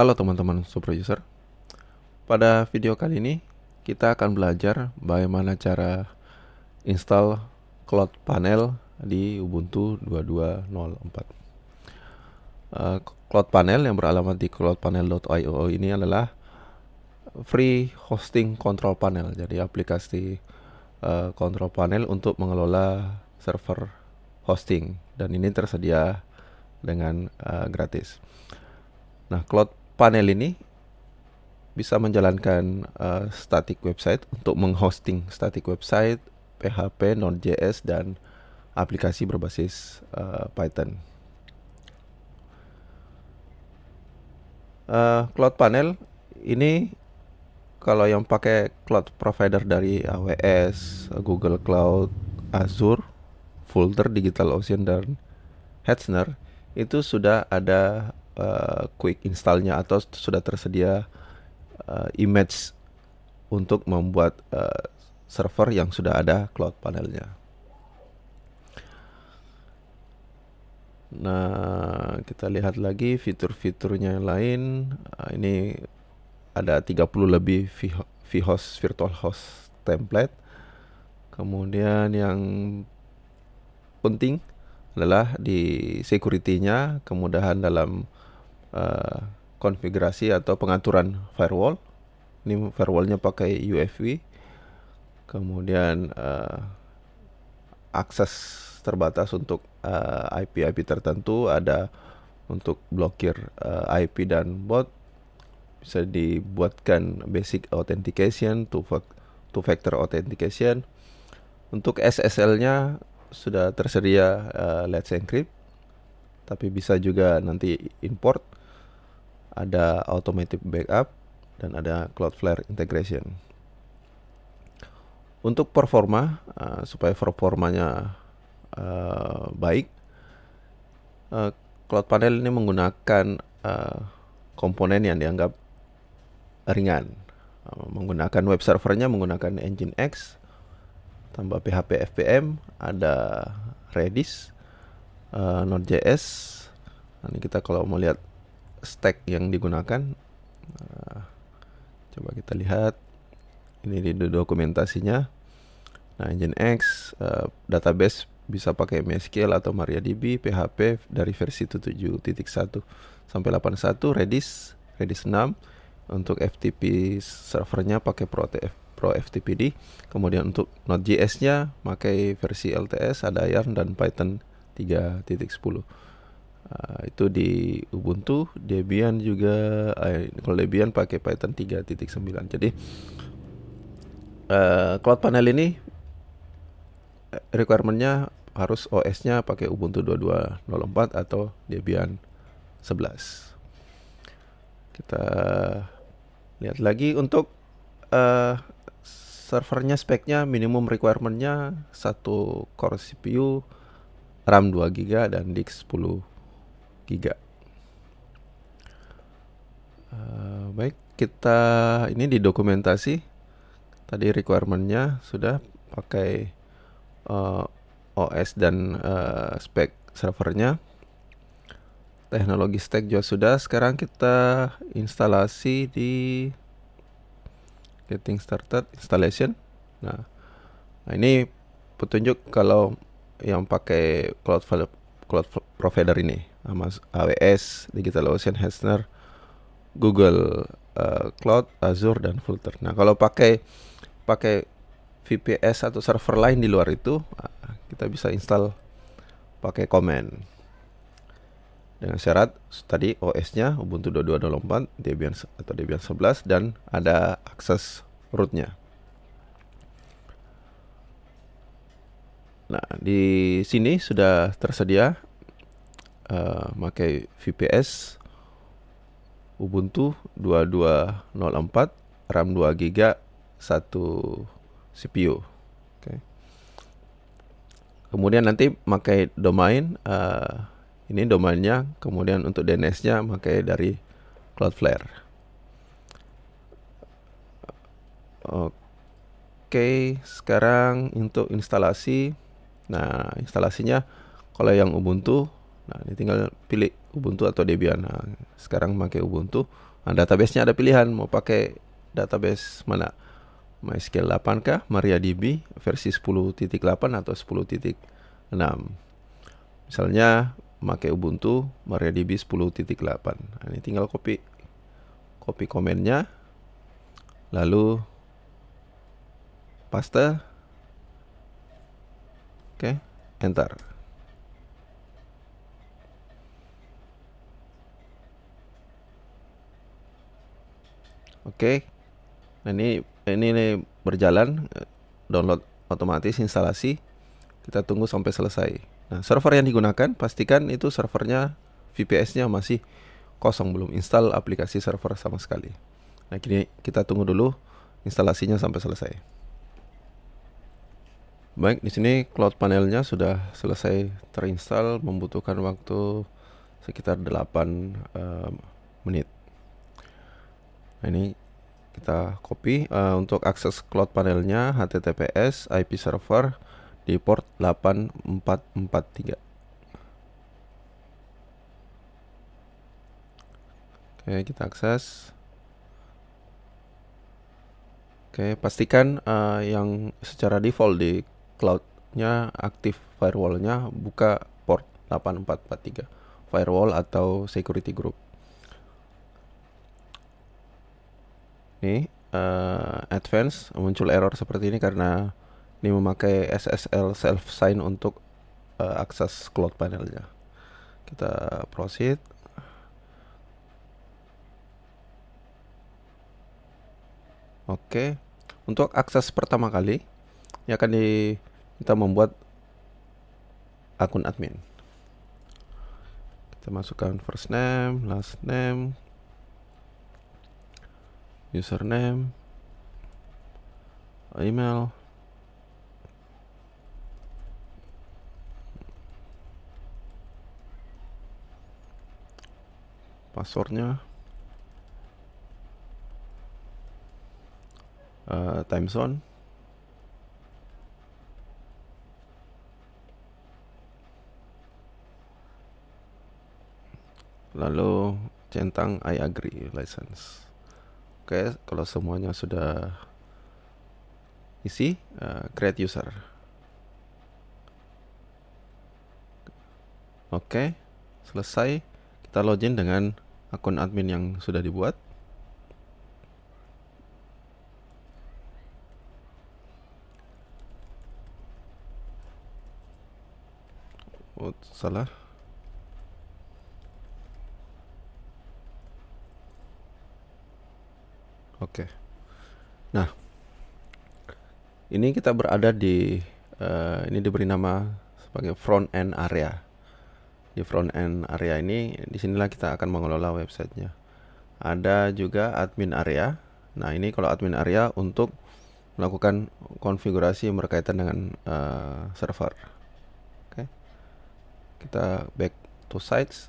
Halo teman-teman user Pada video kali ini kita akan belajar bagaimana cara install Cloud Panel di Ubuntu 22.04 uh, eh, Cloud Panel yang beralamat di cloudpanel.io ini adalah free hosting control panel Jadi aplikasi uh, control panel untuk mengelola server hosting Dan ini tersedia dengan uh, gratis Nah, Cloud panel ini bisa menjalankan uh, static website untuk menghosting static website, PHP, Node.js dan aplikasi berbasis uh, Python. Uh, Cloud Panel ini kalau yang pakai cloud provider dari AWS, Google Cloud, Azure, Digital DigitalOcean dan Hetzner itu sudah ada Eh, quick installnya atau sudah tersedia uh, image untuk membuat uh, server yang sudah ada cloud panelnya. Nah, kita lihat lagi fitur-fiturnya yang lain. Uh, ini ada 30 lebih vhost virtual host template. Kemudian yang penting adalah di security-nya, kemudahan dalam uh, konfigurasi atau pengaturan firewall. Ini firewallnya pakai UFV. Kemudian uh, akses terbatas untuk eh, ip IP IP tertentu ada untuk blokir uh, IP dan bot bisa dibuatkan basic authentication two, two factor authentication untuk SSL-nya sudah tersedia uh, Let's Encrypt tapi bisa juga nanti import ada automatic backup, dan ada Cloudflare integration. Untuk performa, uh, supaya performanya uh, baik, uh, Cloud Panel ini menggunakan uh, komponen yang dianggap ringan. Uh, menggunakan web servernya menggunakan engine X, tambah PHP FPM, ada Redis, uh, Node.js. Nanti kita kalau mau lihat stack yang digunakan. Nah, coba kita lihat ini di dokumentasinya. Nah, Nginx uh, eh, database bisa pakai MySQL atau MariaDB, PHP dari versi 7.1 sampai 81, Redis, Redis 6 untuk FTP servernya pakai ProTF Pro FTPD. Kemudian untuk Node.js-nya pakai versi LTS, ada Yarn dan Python 3.10. Ah, itu di Ubuntu, Debian juga. Eh, kalau Debian pakai Python 3.9. Jadi uh, Cloud Panel ini eh, requirementnya harus OS-nya pakai Ubuntu 22.04 atau Debian 11. Kita lihat lagi untuk uh, servernya speknya minimum requirementnya satu core CPU RAM 2 GB dan disk 10 giga. Uh, baik, kita ini di dokumentasi tadi requirementnya sudah pakai uh, eh, OS dan uh, spek servernya. Teknologi stack juga sudah. Sekarang kita instalasi di getting started installation. Nah, nah ini petunjuk kalau yang pakai cloud cloud provider ini. AWS, DigitalOcean, Hetzner, Google uh, Cloud, Azure dan Vultr. Nah, kalau pakai pakai VPS atau server lain di luar itu, ah, kita bisa install pakai command. Dengan syarat tadi OS-nya Ubuntu 22.04, Debian atau Debian 11 dan ada akses rootnya. Nah, di sini sudah tersedia uh, eh, pakai VPS Ubuntu 2204 RAM 2 GB 1 CPU. Okay. Kemudian nanti pakai domain uh, ini domainnya kemudian untuk DNS-nya pakai dari Cloudflare. Oke, sekarang untuk instalasi. Nah, instalasinya kalau yang Ubuntu Nah, ini tinggal pilih Ubuntu atau Debian. Nah, sekarang pakai Ubuntu. Nah, database-nya ada pilihan mau pakai database mana? MySQL 8 kah, MariaDB versi 10.8 atau 10.6. Misalnya pakai Ubuntu MariaDB 10.8. Nah, ini tinggal copy copy komennya lalu paste. Oke, okay, enter. Oke. Okay. Nah, ini ini, berjalan eh, download otomatis instalasi. Kita tunggu sampai selesai. Nah, server yang digunakan pastikan itu servernya VPS-nya masih kosong belum install aplikasi server sama sekali. Nah, kini kita tunggu dulu instalasinya sampai selesai. Baik, di sini cloud panelnya sudah selesai terinstall membutuhkan waktu sekitar 8 uh, eh, menit ini kita copy uh, untuk akses cloud panelnya https IP server di port 8443 oke kita akses oke pastikan uh, yang secara default di cloudnya aktif firewallnya buka port 8443 firewall atau security group nih uh, advance muncul error seperti ini karena ini memakai SSL self sign untuk uh, akses cloud panelnya kita proceed Oke, untuk akses pertama kali, ini akan di, kita membuat akun admin. Kita masukkan first name, last name, username email passwordnya uh, eh, time zone lalu centang I agree license Oke, kalau semuanya sudah isi, uh, create user. Oke, selesai. Kita login dengan akun admin yang sudah dibuat. Oh, salah. Oke. Okay. Nah, ini kita berada di uh, ini diberi nama sebagai front end area. Di front end area ini disinilah kita akan mengelola websitenya. Ada juga admin area. Nah, ini kalau admin area untuk melakukan konfigurasi yang berkaitan dengan uh, server. Oke. Okay. Kita back to sites.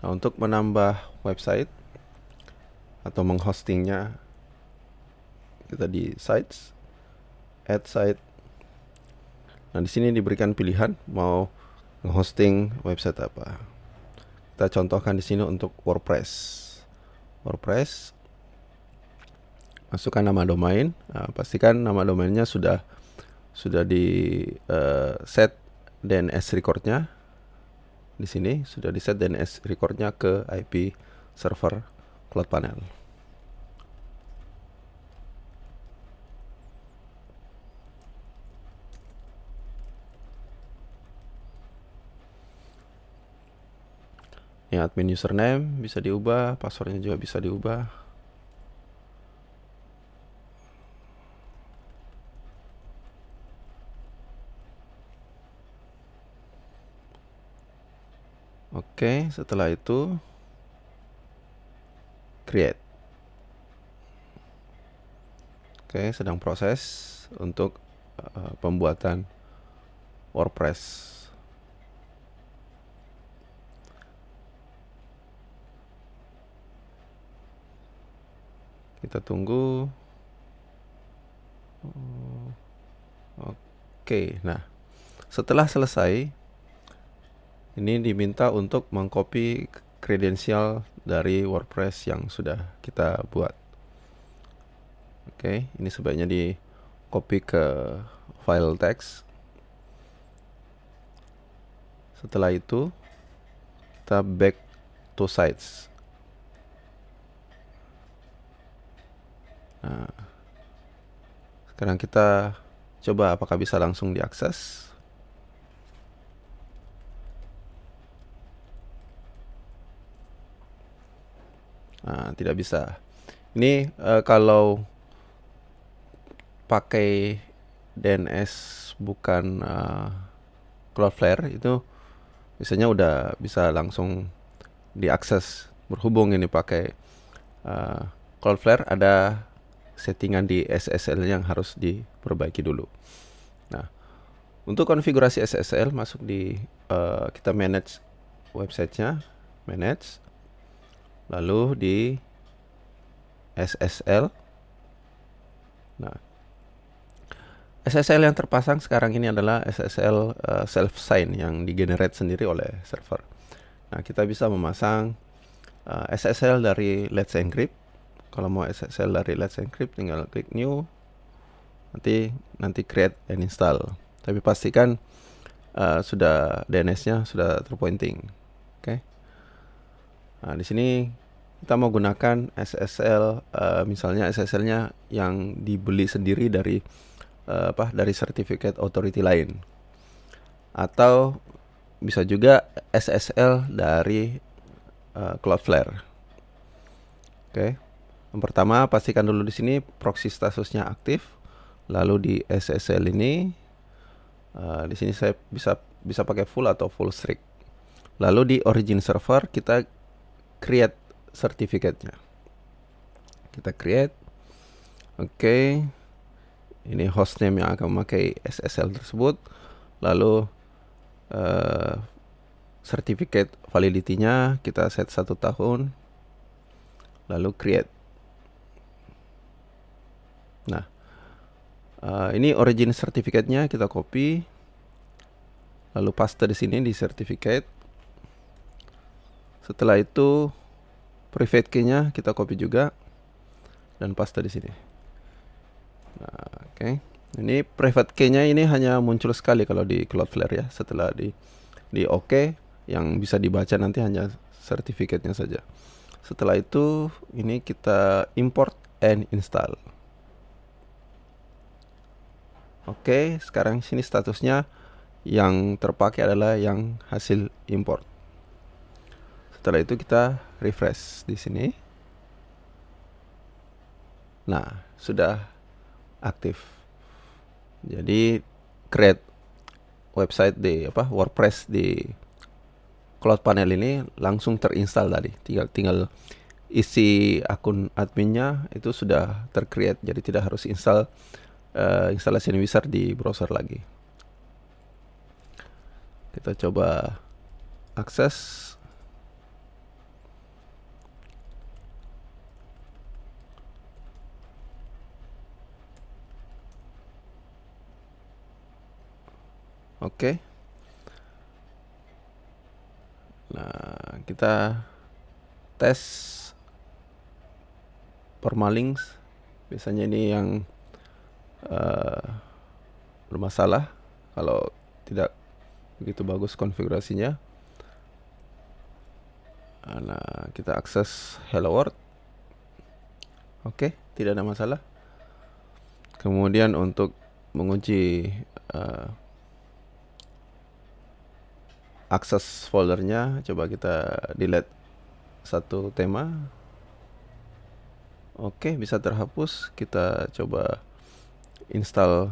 Nah, untuk menambah website atau menghostingnya kita di sites add site nah di sini diberikan pilihan mau hosting website apa kita contohkan di sini untuk WordPress WordPress masukkan nama domain nah, pastikan nama domainnya sudah sudah di uh, set DNS recordnya di sini sudah di set DNS recordnya ke IP server Cloud Panel. Yang admin username bisa diubah, passwordnya juga bisa diubah. Oke, setelah itu create. Oke, sedang proses untuk uh, pembuatan WordPress. Kita tunggu. Oh, oke, nah setelah selesai ini diminta untuk mengcopy kredensial dari WordPress yang sudah kita buat. Oke, ini sebaiknya di copy ke file text. Setelah itu kita back to sites. Nah, sekarang kita coba apakah bisa langsung diakses. Nah, tidak bisa. Ini uh, kalau pakai DNS bukan uh, eh, Cloudflare itu biasanya udah bisa langsung diakses berhubung ini pakai uh, eh, Cloudflare ada settingan di SSL yang harus diperbaiki dulu. Nah, untuk konfigurasi SSL masuk di uh, kita manage websitenya, manage lalu di SSL. Nah, SSL yang terpasang sekarang ini adalah SSL uh, eh, self sign yang digenerate sendiri oleh server. Nah, kita bisa memasang uh, eh, SSL dari Let's Encrypt. Kalau mau SSL dari Let's Encrypt tinggal klik new nanti nanti create and install. Tapi pastikan uh, sudah DNS-nya sudah terpointing. Oke. Okay. Nah, di sini kita mau gunakan SSL uh, eh, misalnya SSL-nya yang dibeli sendiri dari uh, apa dari certificate authority lain atau bisa juga SSL dari uh, Cloudflare. Oke. Okay. Yang pertama pastikan dulu di sini proxy statusnya aktif. Lalu di SSL ini uh, di sini saya bisa bisa pakai full atau full strict. Lalu di origin server kita create sertifikatnya kita create oke okay. ini hostname yang akan memakai SSL tersebut lalu uh, sertifikat validity-nya kita set satu tahun lalu create nah uh, ini origin sertifikatnya kita copy lalu paste di sini di sertifikat setelah itu private key-nya kita copy juga dan paste di sini. Nah, oke. Okay. Ini private key-nya ini hanya muncul sekali kalau di Cloudflare ya. Setelah di di oke okay, yang bisa dibaca nanti hanya sertifikatnya saja. Setelah itu ini kita import and install. Oke, okay, sekarang sini statusnya yang terpakai adalah yang hasil import. Setelah itu kita refresh di sini. Nah, sudah aktif. Jadi create website di apa WordPress di Cloud Panel ini langsung terinstal tadi. Tinggal tinggal isi akun adminnya itu sudah tercreate. Jadi tidak harus install uh, instalasi wizard di browser lagi. Kita coba akses Oke. Okay. Nah, kita tes permalings. Biasanya ini yang uh, bermasalah kalau tidak begitu bagus konfigurasinya. Ah, nah, kita akses hello world. Oke, okay, tidak ada masalah. Kemudian untuk mengunci uh, akses foldernya coba kita delete satu tema oke bisa terhapus kita coba install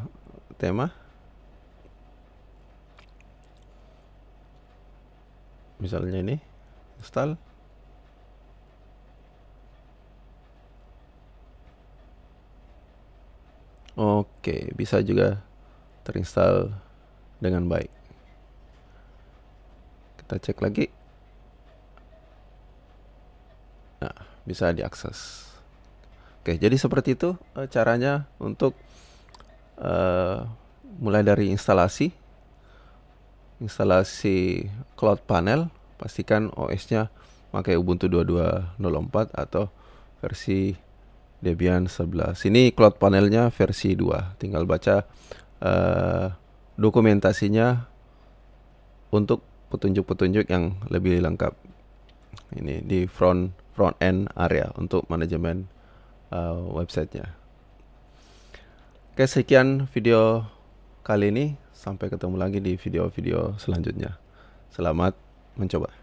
tema misalnya ini install oke bisa juga terinstall dengan baik kita cek lagi nah bisa diakses oke jadi seperti itu eh, caranya untuk uh, mulai dari instalasi instalasi cloud panel pastikan OS-nya pakai Ubuntu 22.04 atau versi Debian 11. Ini cloud Panel-nya versi 2. Tinggal baca uh, dokumentasinya untuk petunjuk-petunjuk yang lebih lengkap ini di front front end area untuk manajemen uh, websitenya. Oke sekian video kali ini sampai ketemu lagi di video-video selanjutnya. Selamat mencoba.